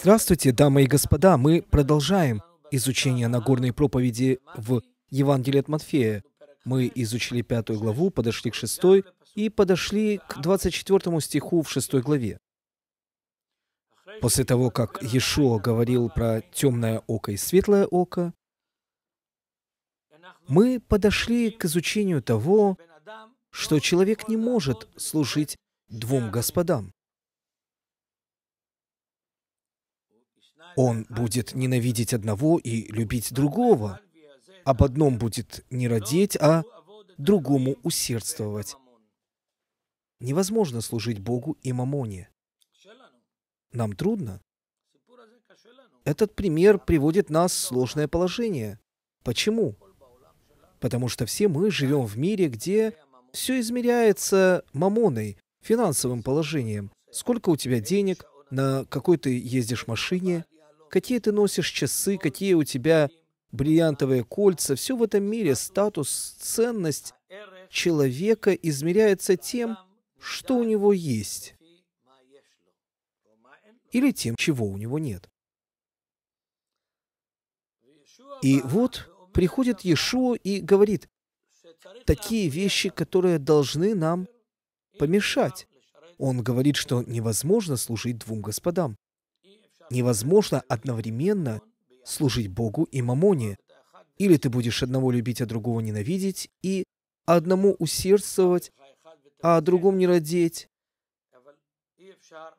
Здравствуйте, дамы и господа! Мы продолжаем изучение Нагорной проповеди в Евангелии от Матфея. Мы изучили пятую главу, подошли к шестой и подошли к 24 стиху в шестой главе. После того, как Иешуа говорил про темное око и светлое око, мы подошли к изучению того, что человек не может служить двум господам. Он будет ненавидеть одного и любить другого. Об одном будет не родить, а другому усердствовать. Невозможно служить Богу и мамоне. Нам трудно. Этот пример приводит нас в сложное положение. Почему? Потому что все мы живем в мире, где все измеряется мамоной, финансовым положением. Сколько у тебя денег, на какой ты ездишь машине, какие ты носишь часы, какие у тебя бриллиантовые кольца, все в этом мире, статус, ценность человека измеряется тем, что у него есть, или тем, чего у него нет. И вот приходит Иешуа и говорит, такие вещи, которые должны нам помешать. Он говорит, что невозможно служить двум господам. Невозможно одновременно служить Богу и мамоне. Или ты будешь одного любить, а другого ненавидеть, и одному усердствовать, а о другом не родить.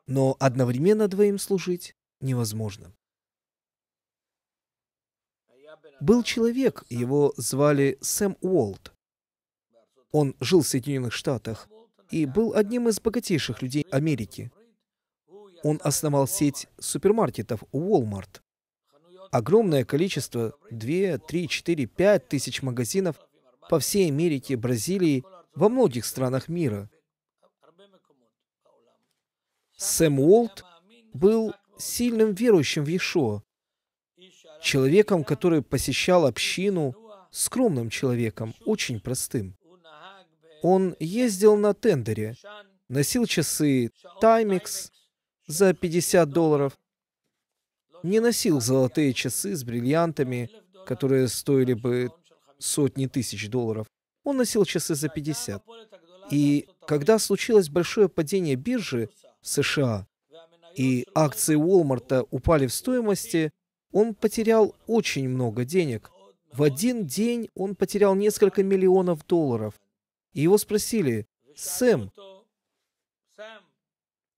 Но одновременно двоим служить невозможно. Был человек, его звали Сэм Уолт. Он жил в Соединенных Штатах и был одним из богатейших людей Америки – он основал сеть супермаркетов Walmart. Огромное количество, 2, 3, 4, 5 тысяч магазинов по всей Америке, Бразилии, во многих странах мира. Сэм Уолт был сильным верующим в Ешо, человеком, который посещал общину, скромным человеком, очень простым. Он ездил на тендере, носил часы Timex, за 50 долларов. Не носил золотые часы с бриллиантами, которые стоили бы сотни тысяч долларов. Он носил часы за 50. И когда случилось большое падение биржи в США, и акции Уолмарта упали в стоимости, он потерял очень много денег. В один день он потерял несколько миллионов долларов. И его спросили, «Сэм,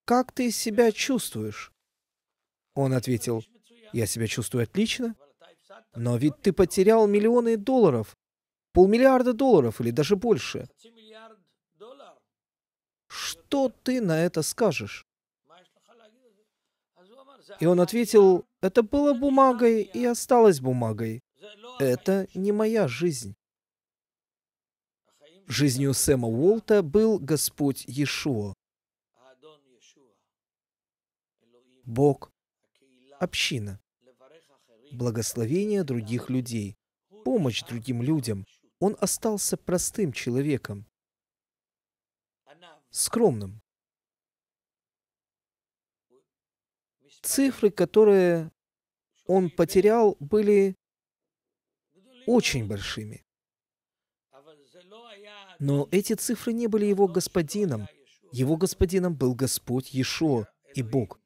как ты себя чувствуешь?» Он ответил, «Я себя чувствую отлично, но ведь ты потерял миллионы долларов, полмиллиарда долларов или даже больше. Что ты на это скажешь?» И он ответил, «Это было бумагой и осталось бумагой. Это не моя жизнь». Жизнью Сэма Уолта был Господь Иешуа. Бог, община, благословение других людей, помощь другим людям. Он остался простым человеком, скромным. Цифры, которые он потерял, были очень большими. Но эти цифры не были его господином. Его господином был Господь Ешо и Бог.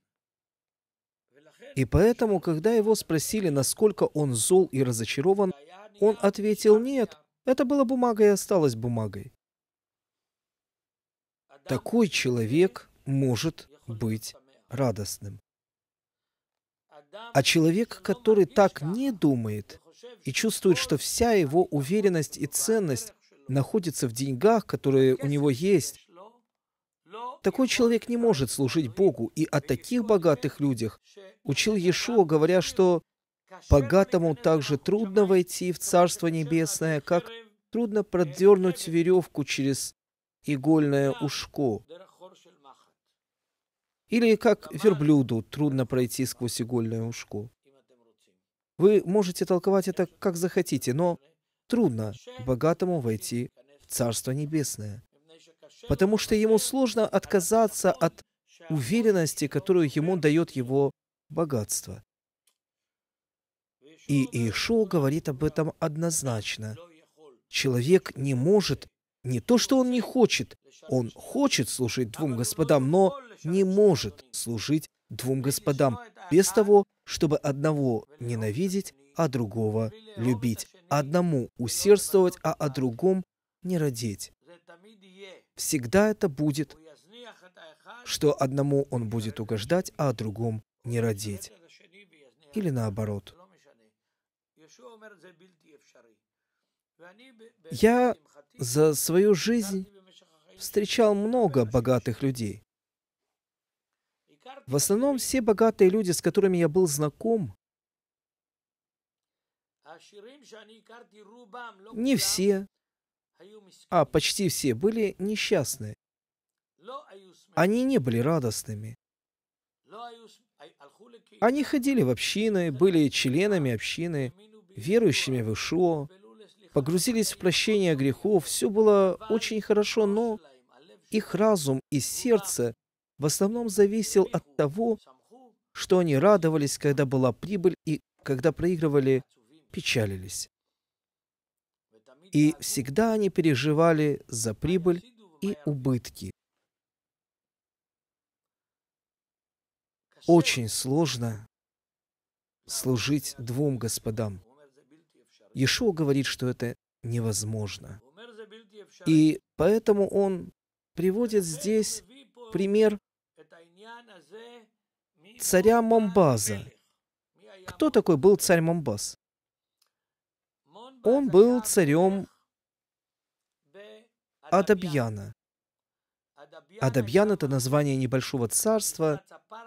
И поэтому, когда его спросили, насколько он зол и разочарован, он ответил «нет». Это была бумага и осталась бумагой. Такой человек может быть радостным. А человек, который так не думает и чувствует, что вся его уверенность и ценность находится в деньгах, которые у него есть, такой человек не может служить Богу, и о таких богатых людях учил Иешуа, говоря, что «богатому также трудно войти в Царство Небесное, как трудно продернуть веревку через игольное ушко». Или как верблюду трудно пройти сквозь игольное ушко. Вы можете толковать это как захотите, но трудно богатому войти в Царство Небесное потому что ему сложно отказаться от уверенности, которую ему дает его богатство. И Иешуа говорит об этом однозначно. Человек не может, не то что он не хочет, он хочет служить двум господам, но не может служить двум господам без того, чтобы одного ненавидеть, а другого любить, одному усердствовать, а о другом не родить. Всегда это будет, что одному он будет угождать, а другому не родить. Или наоборот. Я за свою жизнь встречал много богатых людей. В основном все богатые люди, с которыми я был знаком, не все, а почти все были несчастны. Они не были радостными. Они ходили в общины, были членами общины, верующими в Ишуа, погрузились в прощение грехов, все было очень хорошо, но их разум и сердце в основном зависел от того, что они радовались, когда была прибыль, и когда проигрывали, печалились. И всегда они переживали за прибыль и убытки. Очень сложно служить двум господам. Ешо говорит, что это невозможно. И поэтому он приводит здесь пример царя Момбаза. Кто такой был царь Момбаз? Он был царем Адабьяна. Адабьян — это название небольшого царства,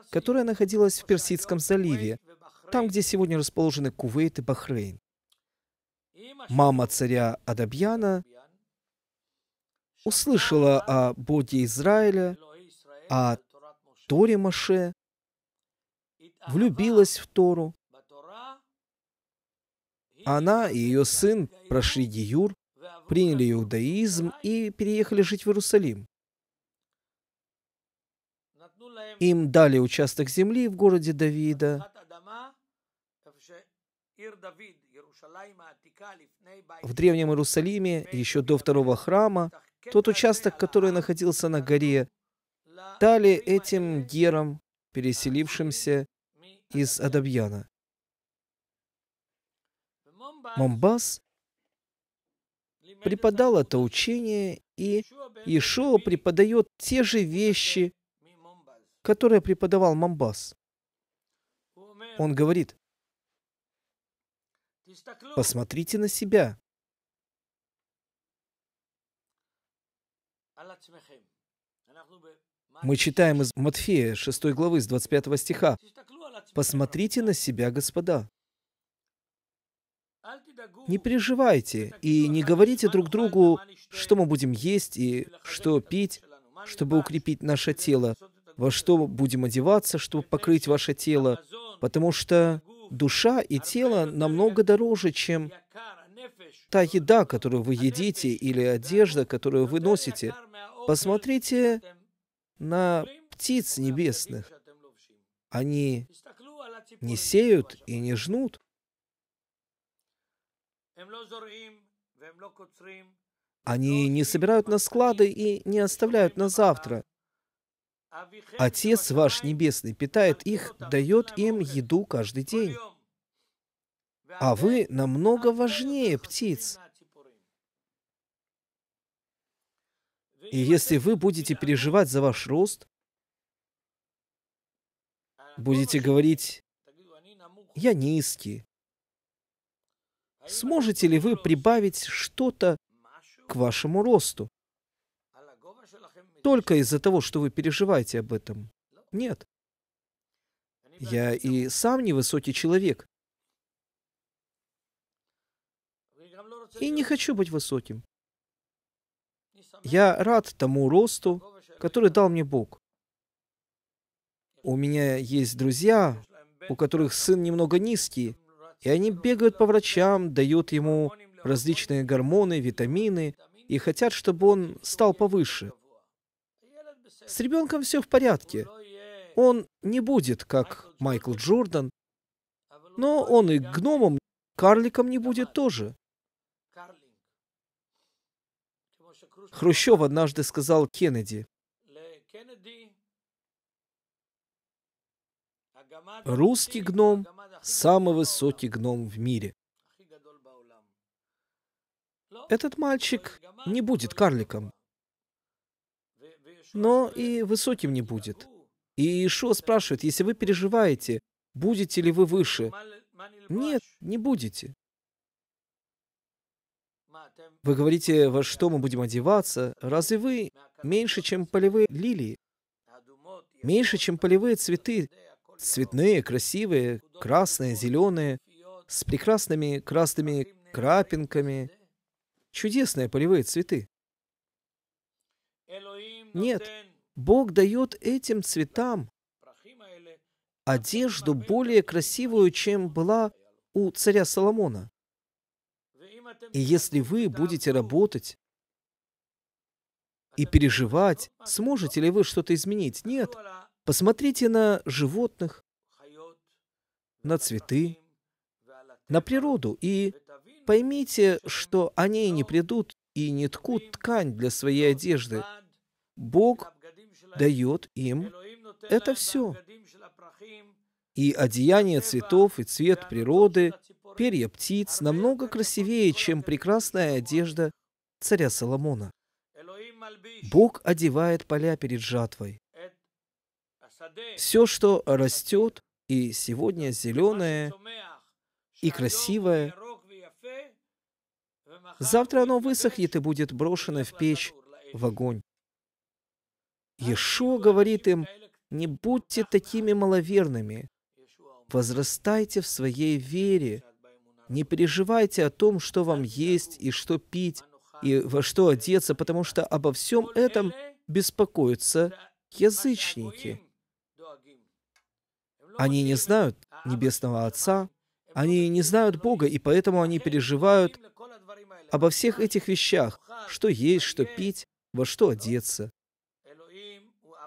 которое находилось в Персидском заливе, там, где сегодня расположены Кувейт и Бахрейн. Мама царя Адабьяна услышала о Боге Израиля, о Торе Маше, влюбилась в Тору она и ее сын прошли Диюр, приняли иудаизм и переехали жить в Иерусалим. Им дали участок земли в городе Давида. В Древнем Иерусалиме, еще до второго храма, тот участок, который находился на горе, дали этим герам, переселившимся из Адабьяна. Момбас преподал это учение, и Ишуа преподает те же вещи, которые преподавал Момбас. Он говорит, посмотрите на себя. Мы читаем из Матфея 6 главы с 25 стиха. «Посмотрите на себя, господа. Не переживайте и не говорите друг другу, что мы будем есть и что пить, чтобы укрепить наше тело, во что будем одеваться, чтобы покрыть ваше тело, потому что душа и тело намного дороже, чем та еда, которую вы едите, или одежда, которую вы носите. Посмотрите на птиц небесных. Они не сеют и не жнут, они не собирают на склады и не оставляют на завтра. Отец ваш Небесный питает их, дает им еду каждый день. А вы намного важнее птиц. И если вы будете переживать за ваш рост, будете говорить, я низкий, Сможете ли вы прибавить что-то к вашему росту? Только из-за того, что вы переживаете об этом. Нет. Я и сам невысокий человек. И не хочу быть высоким. Я рад тому росту, который дал мне Бог. У меня есть друзья, у которых сын немного низкий, и они бегают по врачам, дают ему различные гормоны, витамины и хотят, чтобы он стал повыше. С ребенком все в порядке. Он не будет, как Майкл Джордан, но он и гномом, карликом не будет тоже. Хрущев однажды сказал Кеннеди, Русский гном – самый высокий гном в мире. Этот мальчик не будет карликом, но и высоким не будет. И Ишуа спрашивает, если вы переживаете, будете ли вы выше? Нет, не будете. Вы говорите, во что мы будем одеваться? Разве вы меньше, чем полевые лилии? Меньше, чем полевые цветы, Цветные, красивые, красные, зеленые, с прекрасными красными крапинками. Чудесные полевые цветы. Нет, Бог дает этим цветам одежду более красивую, чем была у царя Соломона. И если вы будете работать и переживать, сможете ли вы что-то изменить? Нет. Посмотрите на животных, на цветы, на природу и поймите, что они не придут и не ткут ткань для своей одежды. Бог дает им это все. И одеяние цветов и цвет природы, перья птиц намного красивее, чем прекрасная одежда царя Соломона. Бог одевает поля перед жатвой. Все, что растет, и сегодня зеленое и красивое, завтра оно высохнет и будет брошено в печь, в огонь. Иешуа говорит им, не будьте такими маловерными, возрастайте в своей вере, не переживайте о том, что вам есть и что пить, и во что одеться, потому что обо всем этом беспокоятся язычники. Они не знают Небесного Отца, они не знают Бога, и поэтому они переживают обо всех этих вещах, что есть, что пить, во что одеться.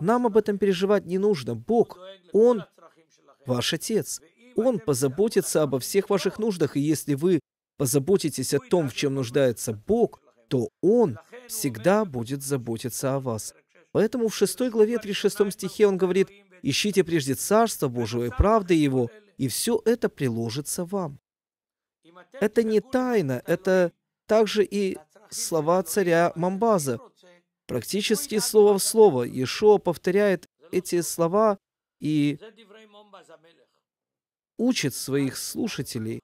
Нам об этом переживать не нужно. Бог, Он ваш Отец. Он позаботится обо всех ваших нуждах, и если вы позаботитесь о том, в чем нуждается Бог, то Он всегда будет заботиться о вас. Поэтому в 6 главе 36 стихе он говорит, Ищите прежде Царство Божие и правды Его, и все это приложится вам. Это не тайна, это также и слова царя Мамбаза. Практически слово в слово. Ешо повторяет эти слова и учит своих слушателей.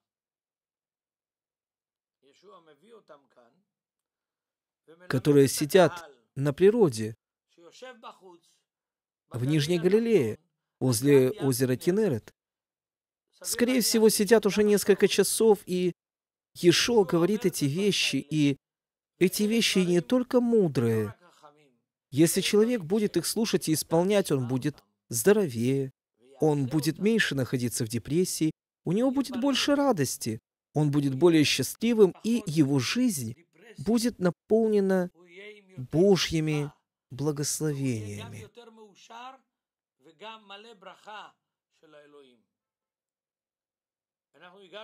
которые сидят на природе, в Нижней Галилее, возле озера Кинерет. Скорее всего, сидят уже несколько часов, и Ешо говорит эти вещи, и эти вещи не только мудрые. Если человек будет их слушать и исполнять, он будет здоровее, он будет меньше находиться в депрессии, у него будет больше радости, он будет более счастливым, и его жизнь будет наполнена Божьими благословениями. מאושר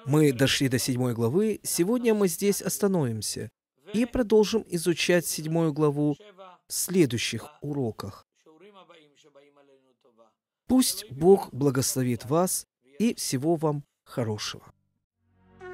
Мы дошли до седьмой главы. Сегодня мы здесь остановимся и продолжим изучать седьмую главу в следующих уроках. Пусть Бог благословит вас и всего вам хорошего.